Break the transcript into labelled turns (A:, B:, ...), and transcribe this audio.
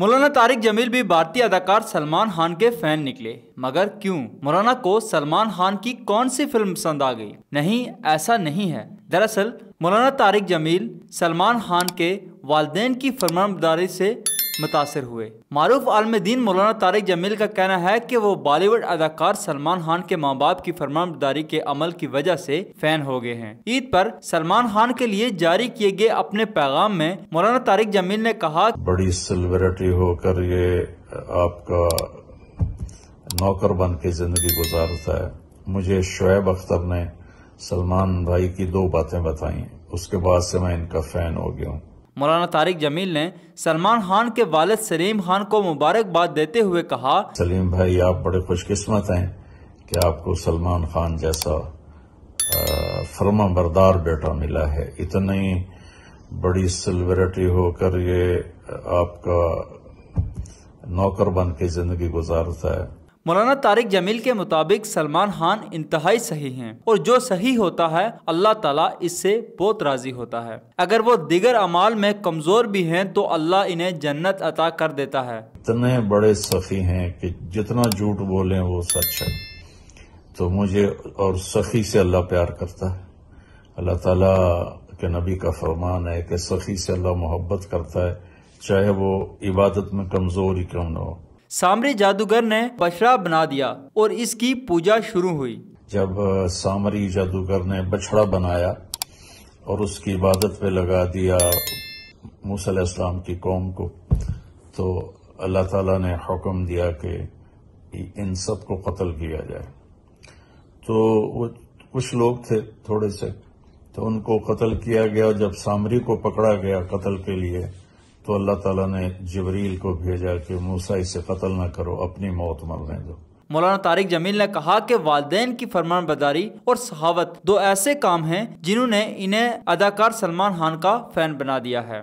A: मौलाना तारिक जमील भी भारतीय अदाकार सलमान खान के फैन निकले मगर क्यों मौलाना को सलमान खान की कौन सी फिल्म पसंद आ गई नहीं ऐसा नहीं है दरअसल मौलाना तारिक जमील सलमान खान के वालदेन की फरमानदारी से मुतासर हुए मारूफ आलम दीन मौलाना तारिक जमील का कहना है कि वो बॉलीवुड अदाकार सलमान खान के माँ बाप की फरमानदारी के अमल की वजह से फैन हो गए हैं ईद पर सलमान खान के लिए जारी किए गए अपने पैगाम में मौलाना तारिक जमील ने कहा
B: बड़ी सेलिब्रिटी होकर ये आपका नौकर बन के जिंदगी गुजारता है मुझे शोएब अख्तर ने सलमान भाई की दो बातें बताई उसके बाद से मैं इनका फैन हो गया हूँ
A: मौलाना तारिक जमील ने सलमान खान के वालद सलीम खान को मुबारकबाद देते हुए कहा
B: सलीम भाई आप बड़े खुशकिस्मत हैं कि आपको सलमान खान जैसा फर्मा बरदार बेटा मिला है इतनी बड़ी सेलिब्रिटी होकर ये आपका नौकर बन के जिंदगी गुजारता है
A: मौलाना तारिक जमील के मुताबिक सलमान खान इंतहाई सही हैं और जो सही होता है अल्लाह ताला इससे बहुत राजी होता है अगर वो दिगर अमाल में कमजोर भी हैं तो अल्लाह इन्हें जन्नत अता कर देता है
B: इतने बड़े सफी हैं कि जितना झूठ बोले वो सच है तो मुझे और सखी से अल्लाह प्यार करता है अल्लाह ताला के नबी का फरमान है कि सखी से अल्लाह मोहब्बत करता है चाहे वो इबादत में कमजोर ही क्यों न हो
A: सामरी जादूगर ने बछड़ा बना दिया और इसकी पूजा शुरू हुई
B: जब सामरी जादूगर ने बछड़ा बनाया और उसकी इबादत पे लगा दिया मूसम की कौम को तो अल्लाह ताला ने हुक्म दिया कि इन सब को कत्ल किया जाए तो वो कुछ लोग थे थोड़े से तो उनको कत्ल किया गया जब सामरी को पकड़ा गया कत्ल के लिए तो अल्लाह ताला ने जबरील को भेजा कि मूसा इसे कतल ना करो अपनी मौत मरने दो
A: मौलाना तारिक जमील ने कहा कि वाले की फरमान बदारी और सहावत दो ऐसे काम हैं जिन्होंने इन्हें अदाकार सलमान खान का फैन बना दिया है